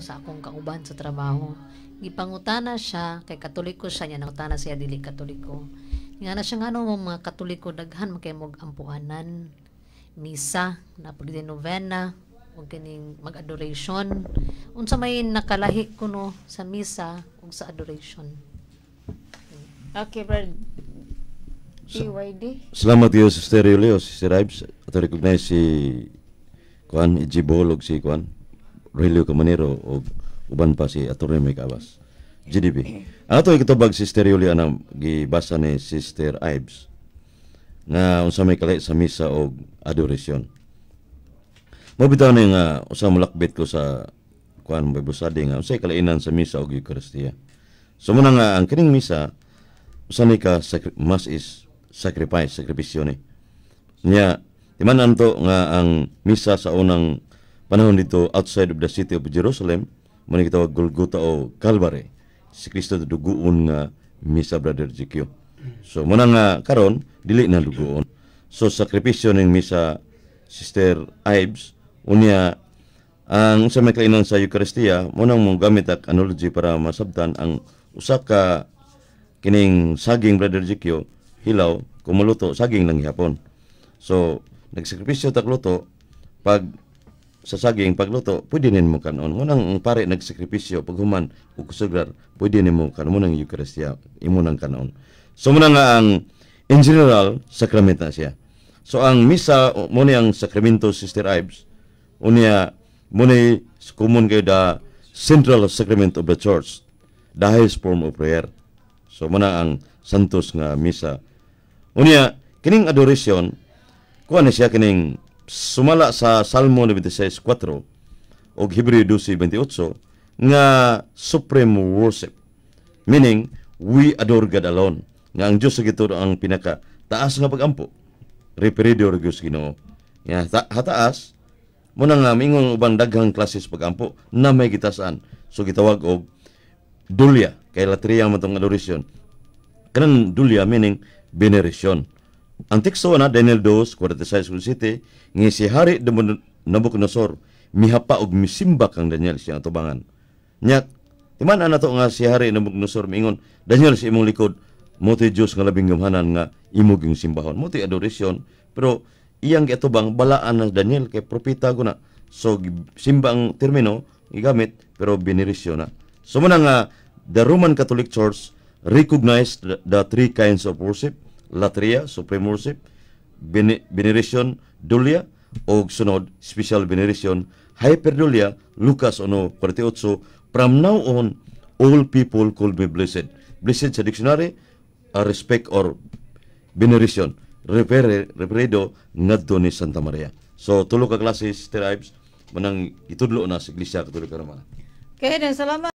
sa akong kauban sa trabaho. Gipangutana siya kay katoliko siya niya nangutana siya dili katoliko. Nga na siya nga no, mga katoliko daghan makay mog ampuanan misa na pagdinovena ug kining mag adoration unsa may nakalahi kuno sa misa ug sa adoration okay brad PYD Salamat kayo Sister Yulio, Sister Ives at recognize si Kuan Ejibol si Kuan Relio Camanero o uban pa si Atty. Mike Abbas. GDP. ato'y to ikatubag Sister Yulia na gibasa ni Sister Ives nga unsa may kalay sa misa o adoration. Mabitaw na nga uh, usa mulakbit ko sa kuan mo nga unsay kalainan sa misa o Eucharistia. So muna nga ang kining misa unsa'y ni ka mas is sacrifice sakripisyo ni. Niya, di man anto nga ang misa sa unang panahon dito outside of the city of Jerusalem man gitawag Golgotha o Calvary si Kristo duguon nga misa brother GQ so muna nga karon dili na duguon so sakripisyo ning misa sister Ives unya ang sa may kainan sa Eucharistia munang mong gamit ak analogy para masabtan ang usa kining saging brother GQ hilaw kumuluto saging lang hapon so nagsakripisyo tagluto pag sa saging pagluto, pwede nin mo kanon. Munang ang pare nagsakripisyo, paghuman, o kusagrar, pwede nin mo kanon. Munang Eucharistia, imo nang kanon. So muna nga ang, in general, sacrament na siya. So ang misa, muna ang sakramento, Sister Ives, unya, muna kumun kayo da central sacrament of the church, the highest form of prayer. So muna ang santos nga misa. Unya, kining adoration, kuha na siya kining sumala sa Salmo 96:4 o Hebreo 12:28 nga supreme worship meaning we adore God alone nga ang Dios gito ang pinaka taas nga pagampo referido ra Dios Ginoo nga ta hataas mo na nga mingon ubang daghang klases pagampo na may gitasan so gitawag og dulya kay latriya man tong adoration kanan dulya meaning veneration ang teksto na Daniel 2, 46-47, nga si Hari Nabucodonosor, mihapa og misimba kang Daniel siya atubangan. Nyak, timan na to nga si Hari Nabucodonosor mingon, Daniel si imong likod, mo ti Dios nga labing gamhanan nga imog yung simbahon. Mo ti adoration, pero iyang giatubang balaan na Daniel kay propita ko So, simba termino, igamit, pero veneration na. So, muna nga, the Roman Catholic Church recognized the, the three kinds of worship Latria, Supreme Worship, Veneration Dulia, o sunod, Special Veneration, Hyperdulia, Lucas 1.48, From now on, all people could be blessed. Blessed sa dictionary, a respect or veneration. Refere, referedo, ngadto ni Santa Maria. So, tulo ka klase, Sister Ives, manang itudlo na sa Iglesia Katolika Romana. Okay, then, salamat.